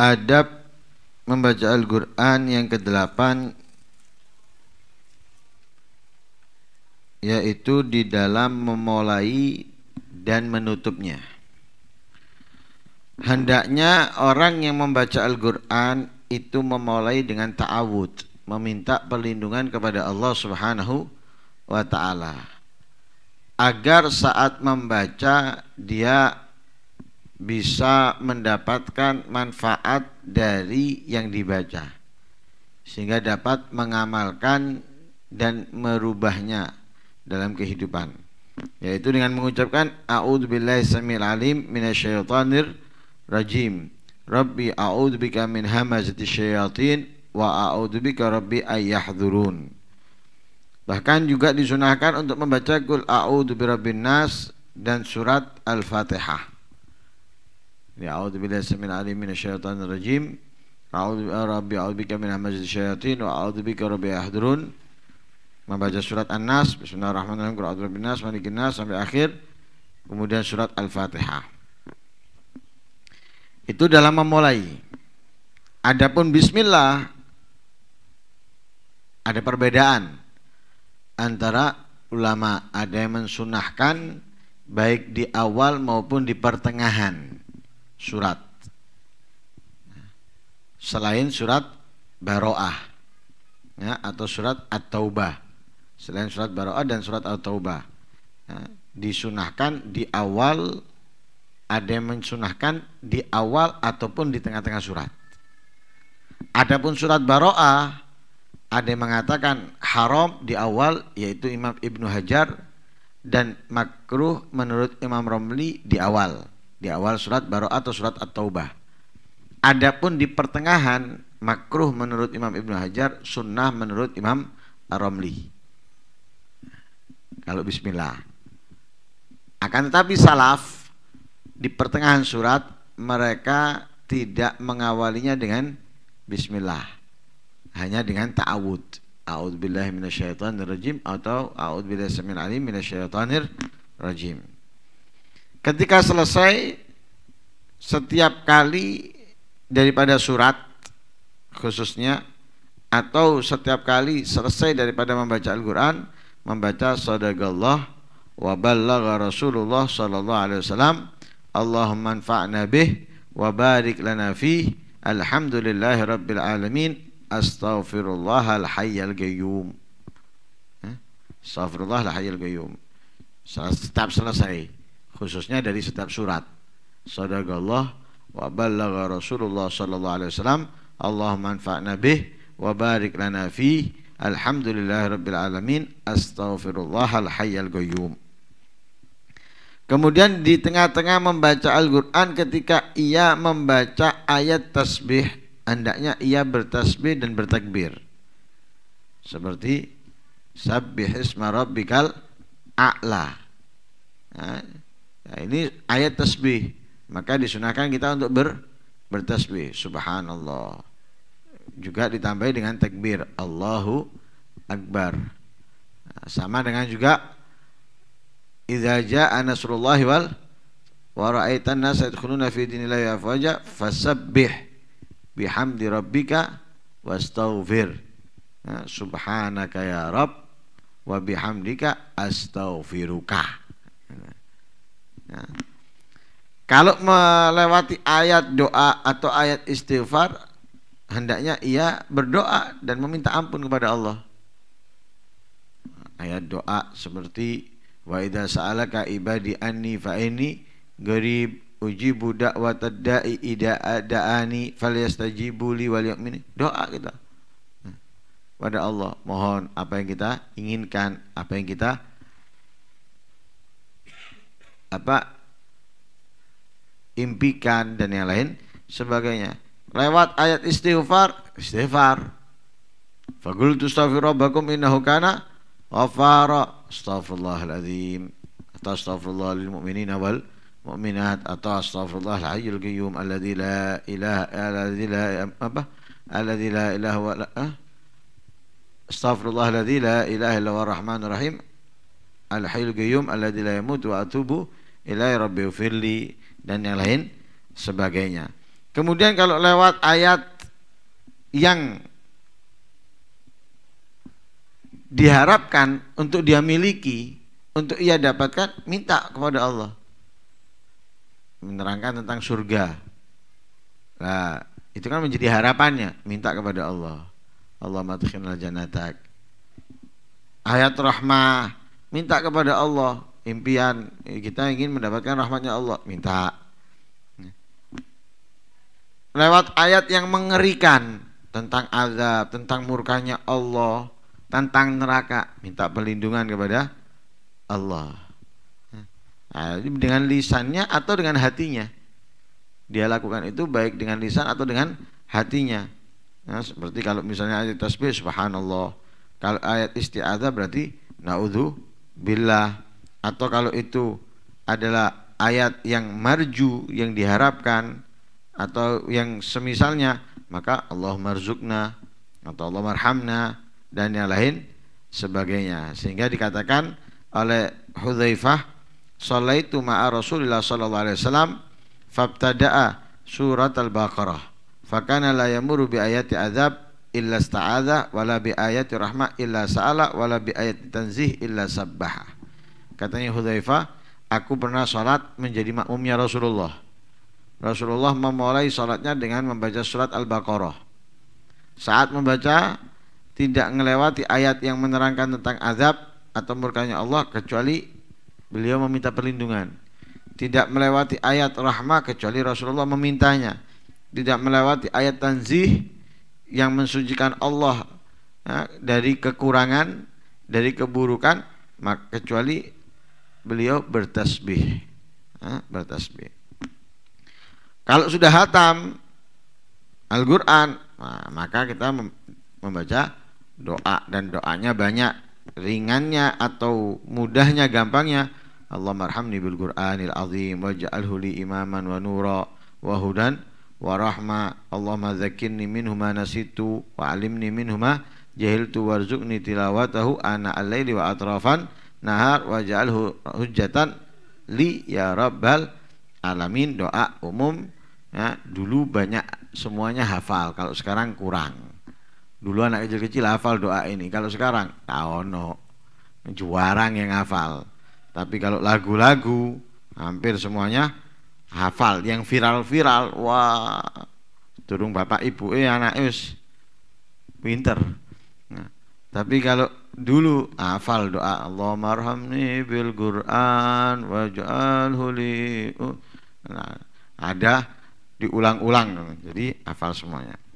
adab membaca Al-Quran yang kedelapan yaitu di dalam memulai dan menutupnya hendaknya orang yang membaca Al-Quran itu memulai dengan ta'awud meminta perlindungan kepada Allah subhanahu wa ta'ala agar saat membaca dia bisa mendapatkan manfaat dari yang dibaca sehingga dapat mengamalkan dan merubahnya dalam kehidupan yaitu dengan mengucapkan a'udzubillahi samil alim minasyaitonir rajim Rabbi a'udzubika min hamazati syayatin wa a'udzubika rabbi ayyahdurun Bahkan juga disunahkan untuk membaca kul a'udzu birabbin nas dan surat Al-Fatihah. أعوذ بالله السميع العليم من الشيطان الرجيم أعوذ ربي أعوذ بك من همزة الشياطين وأعوذ بك ربي أحضرون membaca surat An-Nas Bismillahirrahmanirrahim Qul a'udzu birabbin nas malikin nas sampai akhir kemudian surat Al-Fatihah itu dalam memulai adapun bismillah ada perbedaan antara ulama ada yang mensunahkan baik di awal maupun di pertengahan surat selain surat Baroah ya, atau surat At-Taubah selain surat Baroah dan surat At-Taubah ya, disunahkan di awal ada yang mensunahkan di awal ataupun di tengah-tengah surat Adapun surat Baroah ada yang mengatakan haram di awal yaitu Imam Ibnu Hajar dan makruh menurut Imam Romli di awal di awal surat baru atau surat At-Taubah. Adapun di pertengahan makruh menurut Imam Ibnu Hajar, sunnah menurut Imam Ar-Romli. Kalau bismillah. Akan tetapi salaf di pertengahan surat mereka tidak mengawalinya dengan bismillah. Hanya dengan ta'awud. A'udzubillahi minasyaitonirrajim atau a'udzubillahi samil alim minasyaitonirrajim. rajim. Ketika selesai setiap kali daripada surat khususnya atau setiap kali selesai daripada membaca Al-Qur'an membaca sadaqallah wa ballagha Rasulullah sallallahu alaihi wasallam Allahumma anfa'na bih wa barik lana fih alhamdulillahi rabbil alamin al hayyal qayyum eh? al hayyal qayyum setiap selesai khususnya dari setiap surat. Sadaqallah wa ballagha Rasulullah sallallahu alaihi wasallam Allahumma anfa'na bih wa barik lana fi Alhamdulillah rabbil alamin al hayyul qayyum. Kemudian di tengah-tengah membaca Al-Quran ketika ia membaca ayat tasbih Hendaknya ia bertasbih dan bertakbir Seperti Sabbih isma rabbikal a'la nah, Nah, ini ayat tasbih. Maka disunahkan kita untuk ber, bertasbih. Subhanallah. Juga ditambah dengan takbir. Allahu Akbar. Nah, sama dengan juga Idza jaa nasrullahi wal wa ra'aitan nasa yadkhuluna fi dinillahi afwaja fasabbih bihamdi rabbika wastaghfir. Nah, subhanaka ya Rabb wa bihamdika astaghfiruka. Nah. Ya. Kalau melewati ayat doa atau ayat istighfar, hendaknya ia berdoa dan meminta ampun kepada Allah. Ayat doa seperti wa idza sa'alaka ibadi anni fa inni garib ujibu da'wata da'i ida da'ani falyastajibu li wal yu'min. Doa kita. Nah, kepada Allah mohon apa yang kita inginkan, apa yang kita apa impikan dan yang lain sebagainya. Lewat ayat istighfar, istighfar. Faqultu astaghfiru rabbakum innahu kana ghafara. Astaghfirullahalazim. Atau astaghfirullah lil mu'minina wal mu'minat atau astaghfirullah al hayyul qayyum alladzi la ilaha alladzi la apa? Alladzi la ilaha wa la eh? Astaghfirullah alladzi la ilaha illa wa rahmanur rahim. Al hayyul aladila alladzi la wa atubu ilahi rabbi ufirli dan yang lain sebagainya kemudian kalau lewat ayat yang diharapkan untuk dia miliki untuk ia dapatkan minta kepada Allah menerangkan tentang surga nah itu kan menjadi harapannya minta kepada Allah Allah madkhinal janatak ayat rahmah minta kepada Allah impian eh, kita ingin mendapatkan rahmatnya Allah minta lewat ayat yang mengerikan tentang azab tentang murkanya Allah tentang neraka minta perlindungan kepada Allah nah, dengan lisannya atau dengan hatinya dia lakukan itu baik dengan lisan atau dengan hatinya nah, seperti kalau misalnya ayat tasbih subhanallah kalau ayat istiadah berarti naudhu billah atau kalau itu adalah ayat yang marju yang diharapkan atau yang semisalnya maka Allah marzukna atau Allah marhamna dan yang lain sebagainya sehingga dikatakan oleh Hudzaifah sallaitu ma'a Rasulillah sallallahu alaihi wasallam fabtada'a surat al-Baqarah fakana la yamuru bi ayati azab illa sta'adha wala bi ayati rahmah illa sa'ala wala bi ayati tanzih illa sabbaha Katanya Hudzaifah, aku pernah sholat menjadi makmumnya Rasulullah. Rasulullah memulai sholatnya dengan membaca surat Al-Baqarah. Saat membaca tidak melewati ayat yang menerangkan tentang azab atau murkanya Allah kecuali beliau meminta perlindungan. Tidak melewati ayat rahmah kecuali Rasulullah memintanya. Tidak melewati ayat tanzih yang mensucikan Allah ya, dari kekurangan, dari keburukan, kecuali beliau bertasbih. bertasbih. Kalau sudah hatam Al-Qur'an, nah, maka kita membaca doa dan doanya banyak, ringannya atau mudahnya, gampangnya Allah marhamni bil Qur'anil azim waj'alhu li imaman wa nura wa hudan wa rahma allah zakkirni minhu ma nasitu wa alimni minhuma jahiltu warzuqni tilawatahu ana al-laili wa atrafan nahar waj'alhu hujatan li ya rabbal alamin doa umum ya, dulu banyak semuanya hafal kalau sekarang kurang dulu anak kecil-kecil hafal doa ini kalau sekarang no juarang yang hafal tapi kalau lagu-lagu hampir semuanya hafal yang viral-viral wah turun bapak ibu eh anak eh, wis pinter tapi kalau dulu hafal doa Allah marhamni bil Quran waj'alhu li nah, ada diulang-ulang jadi hafal semuanya